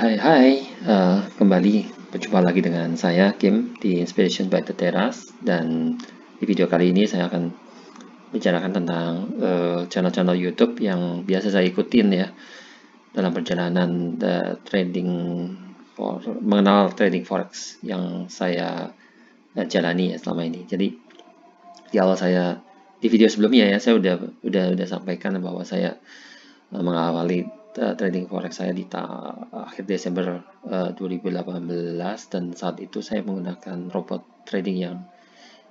hai hai, uh, kembali berjumpa lagi dengan saya Kim di Inspiration by the Terrace dan di video kali ini saya akan bicarakan tentang eh, channel-channel uh, YouTube yang biasa saya ikutin ya dalam perjalanan the eh, trading for, mengenal trading forex yang saya uh, jalani ya selama ini. Jadi di awal saya di video sebelumnya ya saya udah udah udah sampaikan bahwa saya mengawali trading forex saya di akhir Desember uh, eh, 2018 dan saat itu saya menggunakan robot trading yang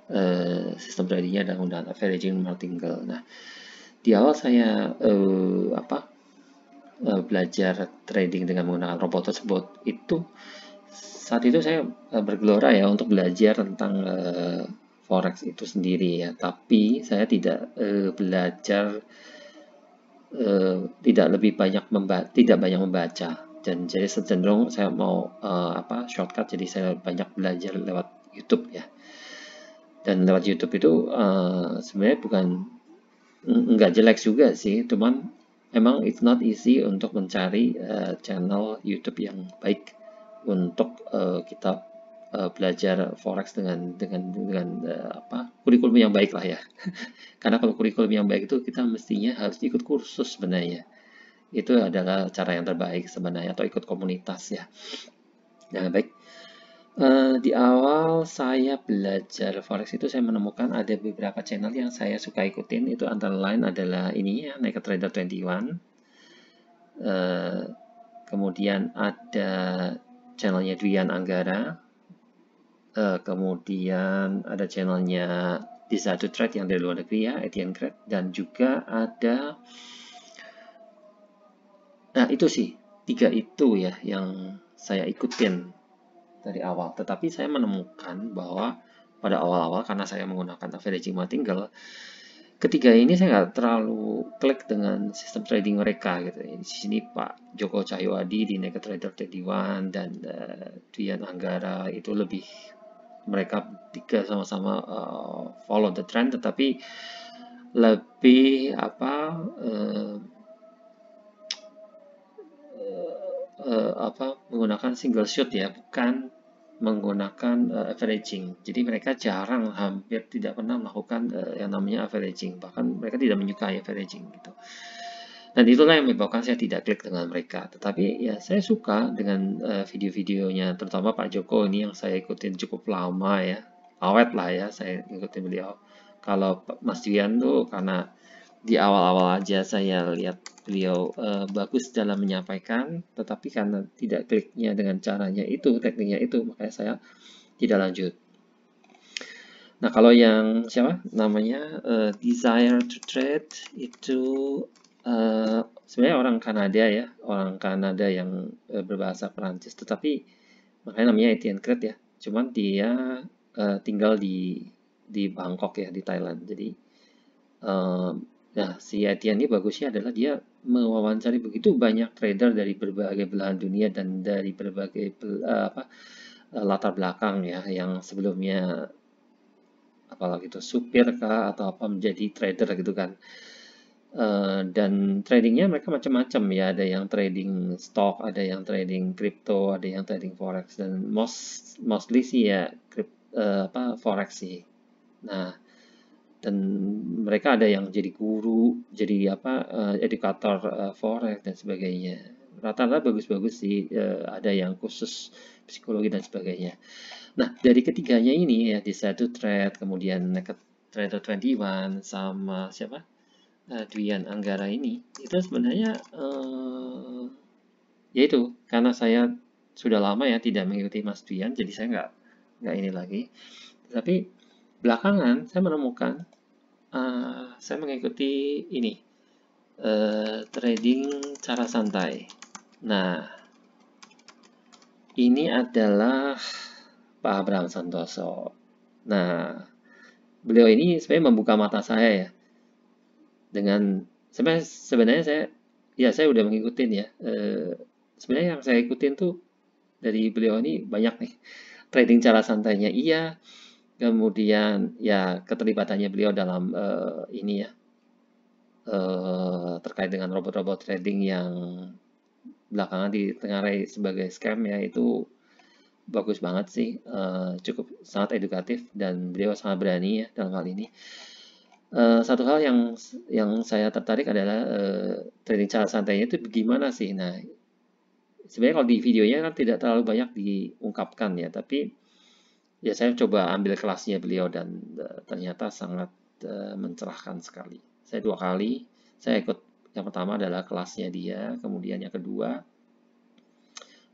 uh, sistem tradingnya adalah menggunakan averaging martingale. Nah, di awal saya uh, apa uh, belajar trading dengan menggunakan robot tersebut itu saat itu saya bergelora ya untuk belajar tentang uh, forex itu sendiri ya, tapi saya tidak uh, belajar Eh, tidak lebih banyak memba tidak banyak membaca dan jadi secenderung saya mau eh, apa shortcut jadi saya banyak belajar lewat YouTube ya dan lewat YouTube itu eh, sebenarnya bukan nggak jelek juga sih cuman emang it's not easy untuk mencari uh, channel YouTube yang baik untuk uh, kita Eh, belajar forex dengan dengan dengan uh, apa kurikulum yang baik lah ya karena kalau kurikulum yang baik itu kita mestinya harus ikut kursus sebenarnya itu adalah cara yang terbaik sebenarnya atau ikut komunitas ya nah baik Uh, di awal saya belajar forex itu saya menemukan ada beberapa channel yang saya suka ikutin itu antara lain adalah ini ya Naked Trader 21 uh, kemudian ada channelnya Dwian Anggara uh, kemudian ada channelnya di to Trade yang dari luar negeri ya, Etienne Crack dan juga ada, nah itu sih, tiga itu ya yang saya ikutin dari awal. Tetapi saya menemukan bahwa pada awal-awal karena saya menggunakan averaging tinggal ketiga ini saya nggak terlalu klik dengan sistem trading mereka gitu. Di sini Pak Joko Cahyo Adi di Naked Trader 31 dan uh, Dian Anggara itu lebih mereka tiga sama-sama uh, follow the trend tetapi lebih apa uh, uh, apa menggunakan single shoot ya bukan menggunakan uh, averaging jadi mereka jarang hampir tidak pernah melakukan uh, yang namanya averaging bahkan mereka tidak menyukai averaging gitu dan itulah yang menyebabkan saya tidak klik dengan mereka. Tetapi ya saya suka dengan uh, video-videonya, terutama Pak Joko ini yang saya ikutin cukup lama ya. Awet lah ya, saya ikutin beliau. Kalau Mas Dian tuh karena di awal-awal aja saya lihat beliau uh, bagus dalam menyampaikan, tetapi karena tidak kliknya dengan caranya itu, tekniknya itu, makanya saya tidak lanjut. Nah, kalau yang siapa namanya uh, Desire to Trade itu Eh, sebenarnya orang Kanada ya, orang Kanada yang uh, berbahasa Perancis, tetapi makanya namanya Etienne Kret ya. Cuman dia uh, tinggal di di Bangkok ya di Thailand. Jadi uh, nah si Etienne ini bagusnya adalah dia mewawancari begitu banyak trader dari berbagai belahan dunia dan dari berbagai uh, apa latar belakang ya yang sebelumnya apalagi itu supir kah atau apa menjadi trader gitu kan. Eh, dan tradingnya mereka macam-macam ya ada yang trading stock ada yang trading crypto ada yang trading forex dan most mostly sih ya crypt, uh, eh, apa forex sih nah dan mereka ada yang jadi guru jadi apa uh, edukator uh, forex dan sebagainya rata-rata bagus-bagus sih uh, ada yang khusus psikologi dan sebagainya nah dari ketiganya ini ya di satu trade kemudian Naked Trader 21 sama siapa Eh, Dwian Anggara ini itu sebenarnya uh, eh, yaitu karena saya sudah lama ya tidak mengikuti Mas Dwian jadi saya nggak nggak ini lagi tapi belakangan saya menemukan uh, saya mengikuti ini uh, trading cara santai nah ini adalah Pak Abraham Santoso nah beliau ini sebenarnya membuka mata saya ya dengan sebenarnya, sebenarnya saya ya saya udah mengikuti ya e, sebenarnya yang saya ikutin tuh dari beliau ini banyak nih trading cara santainya iya kemudian ya keterlibatannya beliau dalam e, ini ya e, terkait dengan robot-robot trading yang belakangan ditengarai sebagai scam ya itu bagus banget sih, e, cukup sangat edukatif dan beliau sangat berani ya dalam hal ini. Eh, satu hal yang yang saya tertarik adalah uh, trading cara santainya itu bagaimana sih? Nah, sebenarnya kalau di videonya kan tidak terlalu banyak diungkapkan ya, tapi ya saya coba ambil kelasnya beliau dan uh, ternyata sangat uh, mencerahkan sekali. Saya dua kali, saya ikut yang pertama adalah kelasnya dia, kemudian yang kedua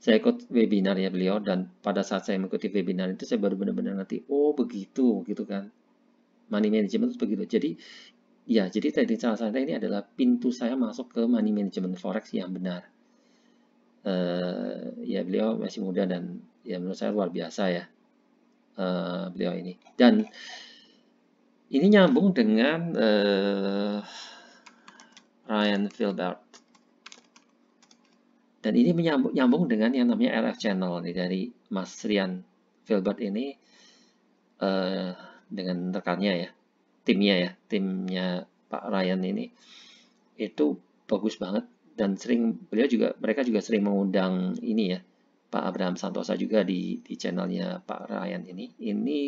saya ikut webinar webinarnya beliau dan pada saat saya mengikuti webinar itu saya baru benar-benar ngerti, oh begitu gitu kan money management begitu. Jadi ya, jadi trading saham saya ini adalah pintu saya masuk ke money management forex yang benar. Uh, ya beliau masih muda dan ya menurut saya luar biasa ya uh, beliau ini. Dan ini nyambung dengan uh, Ryan Filbert. Dan ini menyambung nyambung dengan yang namanya RF channel nih dari Mas Rian Filbert ini. Uh, dengan rekannya ya timnya ya timnya Pak Ryan ini itu bagus banget dan sering beliau juga mereka juga sering mengundang ini ya Pak Abraham Santosa juga di di channelnya Pak Ryan ini ini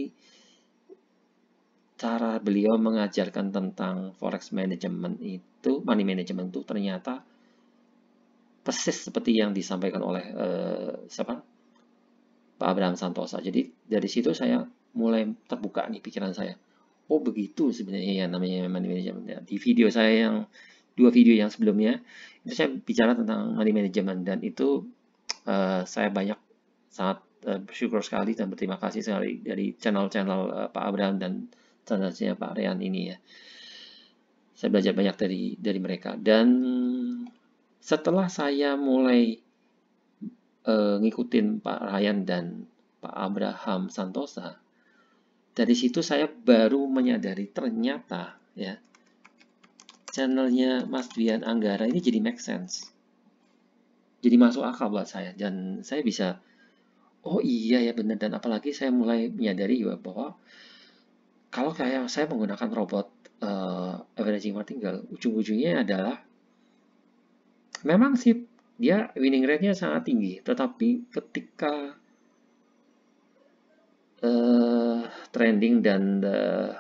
cara beliau mengajarkan tentang forex management itu money management itu ternyata persis seperti yang disampaikan oleh eh, siapa Pak Abraham Santosa jadi dari situ saya mulai terbuka nih pikiran saya. Oh begitu sebenarnya ya namanya money management. Di video saya yang dua video yang sebelumnya itu saya bicara tentang money management dan itu uh, saya banyak sangat uh, bersyukur sekali dan berterima kasih sekali dari channel-channel uh, Pak Abraham dan channelnya Pak Ryan ini ya. Saya belajar banyak dari dari mereka dan setelah saya mulai uh, ngikutin Pak Ryan dan Pak Abraham Santosa, dari situ saya baru menyadari ternyata ya channelnya Mas Dian Anggara ini jadi make sense jadi masuk akal buat saya dan saya bisa oh iya ya benar dan apalagi saya mulai menyadari bahwa kalau saya saya menggunakan robot uh, averaging martingale ujung-ujungnya adalah memang sih dia winning rate-nya sangat tinggi tetapi ketika uh, trending dan uh,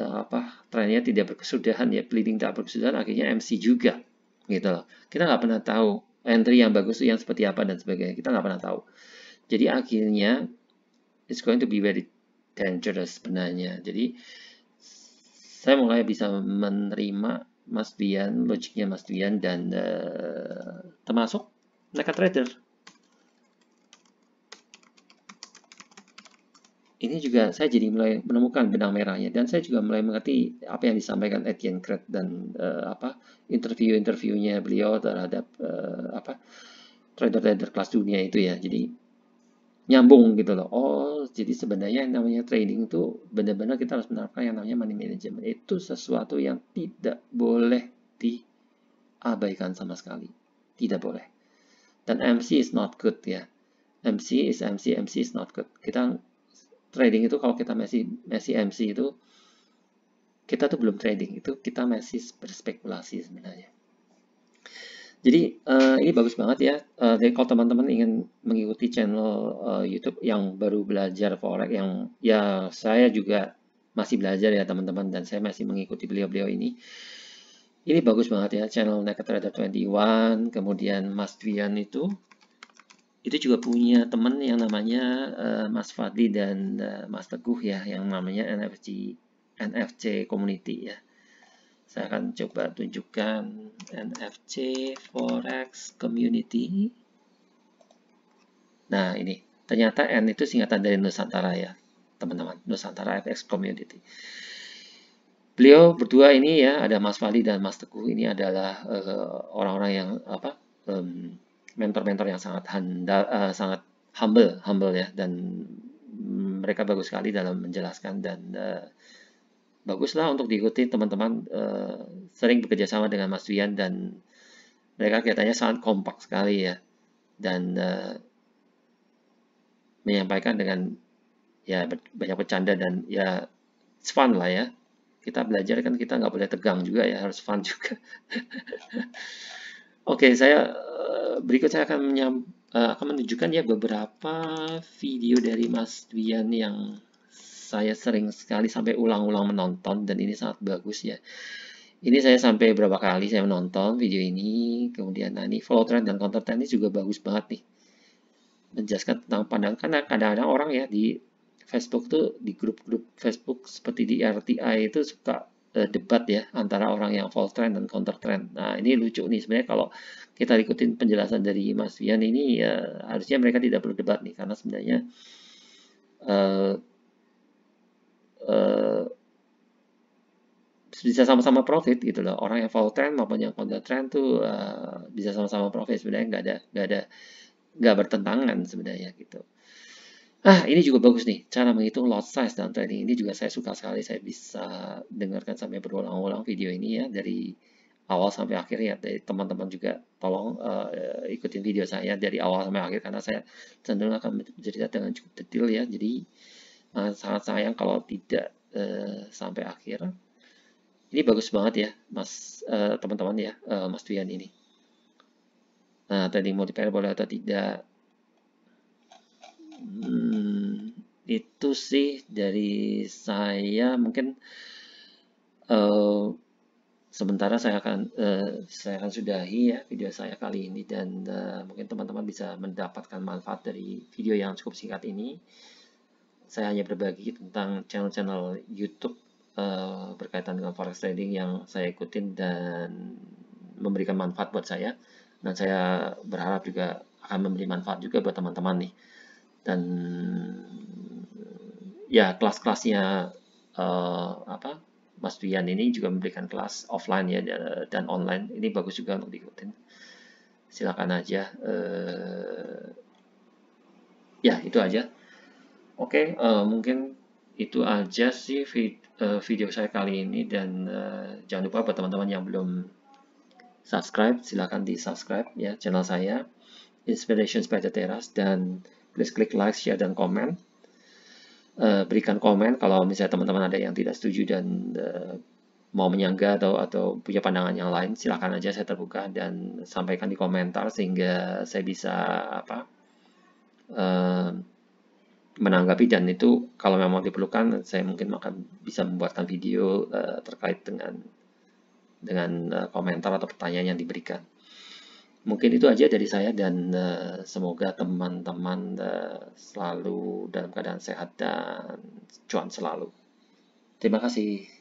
apa trennya tidak berkesudahan ya bleeding tak berkesudahan akhirnya MC juga gitu loh kita nggak pernah tahu entry yang bagus itu yang seperti apa dan sebagainya kita nggak pernah tahu jadi akhirnya it's going to be very dangerous sebenarnya jadi saya mulai bisa menerima Mas Dian logiknya Mas Dian dan uh, termasuk mereka trader ini juga saya jadi mulai menemukan benang merahnya dan saya juga mulai mengerti apa yang disampaikan Etienne Cret dan uh, apa interview-interviewnya beliau terhadap uh, apa trader-trader kelas dunia itu ya. Jadi nyambung gitu loh. Oh, jadi sebenarnya yang namanya trading itu benar-benar kita harus menerapkan yang namanya money management. Itu sesuatu yang tidak boleh diabaikan sama sekali. Tidak boleh. Dan MC is not good ya. MC is MC, MC is not good. Kita trading itu kalau kita masih masih MC itu kita tuh belum trading itu kita masih berspekulasi sebenarnya jadi uh, ini bagus banget ya uh, jadi kalau teman-teman ingin mengikuti channel uh, YouTube yang baru belajar forex yang ya saya juga masih belajar ya teman-teman dan saya masih mengikuti beliau-beliau ini ini bagus banget ya channel Naked Trader 21 kemudian Mas Dwian itu itu juga punya teman yang namanya uh, Mas Fadli dan uh, Mas Teguh ya yang namanya NFC NFC Community ya saya akan coba tunjukkan NFC Forex Community nah ini ternyata N itu singkatan dari Nusantara ya teman-teman Nusantara FX Community beliau berdua ini ya ada Mas Fadli dan Mas Teguh ini adalah eh, orang-orang uh, yang apa um, mentor-mentor yang sangat handal, uh, eh, sangat humble, humble ya, dan mereka bagus sekali dalam menjelaskan dan uh, baguslah untuk diikuti teman-teman uh, sering bekerja sama dengan Mas Wian dan mereka kelihatannya sangat kompak sekali ya dan uh, menyampaikan dengan ya banyak bercanda dan ya it's fun lah ya kita belajar kan kita nggak boleh tegang juga ya harus fun juga Oke, okay, saya eh, berikut saya akan menyam, eh, akan menunjukkan ya beberapa video dari Mas Dwian yang saya sering sekali sampai ulang-ulang menonton dan ini sangat bagus ya. Ini saya sampai berapa kali saya menonton video ini, kemudian nah ini follow trend dan counter trend ini juga bagus banget nih. Menjelaskan tentang pandang karena kadang-kadang orang ya di Facebook tuh di grup-grup Facebook seperti di RTI itu suka eh, debat ya antara orang yang false trend dan counter trend. Nah ini lucu nih sebenarnya kalau kita ikutin penjelasan dari Mas Vian ini ya harusnya mereka tidak perlu debat nih karena sebenarnya eh, eh, bisa sama-sama profit gitu loh orang yang false trend maupun yang counter trend tuh uh, bisa sama-sama profit sebenarnya nggak ada nggak ada nggak bertentangan sebenarnya gitu. Ah, ini juga bagus nih. Cara menghitung lot size dalam trading ini juga saya suka sekali. Saya bisa dengarkan sampai berulang-ulang video ini ya. Dari awal sampai akhir ya. Dari teman-teman juga tolong uh, ikutin video saya dari awal sampai akhir. Karena saya cenderung akan bercerita dengan cukup detail ya. Jadi uh, sangat sayang kalau tidak uh, sampai akhir. Ini bagus banget ya, mas teman-teman uh, ya, uh, mas Tuyan ini. Nah, trading multiplier boleh atau tidak Hmm, itu sih dari saya mungkin uh, sementara saya akan uh, saya akan sudahi ya video saya kali ini dan uh, mungkin teman-teman bisa mendapatkan manfaat dari video yang cukup singkat ini. Saya hanya berbagi tentang channel-channel YouTube uh, berkaitan dengan forex trading yang saya ikutin dan memberikan manfaat buat saya dan saya berharap juga akan memberi manfaat juga buat teman-teman nih dan ya kelas-kelasnya uh, apa Mas Dian ini juga memberikan kelas offline ya dan online ini bagus juga untuk diikutin silakan aja uh, ya itu aja oke okay, uh, eh, mungkin itu aja sih vid uh, video saya kali ini dan uh, jangan lupa buat teman-teman yang belum subscribe silakan di subscribe ya channel saya Inspirations by the Terrace dan Please klik like, share, dan komen. Uh, berikan komen kalau misalnya teman-teman ada yang tidak setuju dan uh, mau menyangga atau atau punya pandangan yang lain, silahkan aja saya terbuka dan sampaikan di komentar sehingga saya bisa apa uh, menanggapi dan itu kalau memang diperlukan saya mungkin akan bisa membuatkan video uh, terkait dengan dengan uh, komentar atau pertanyaan yang diberikan mungkin itu aja dari saya dan eh, semoga teman-teman eh, selalu dalam keadaan sehat dan cuan selalu. Terima kasih.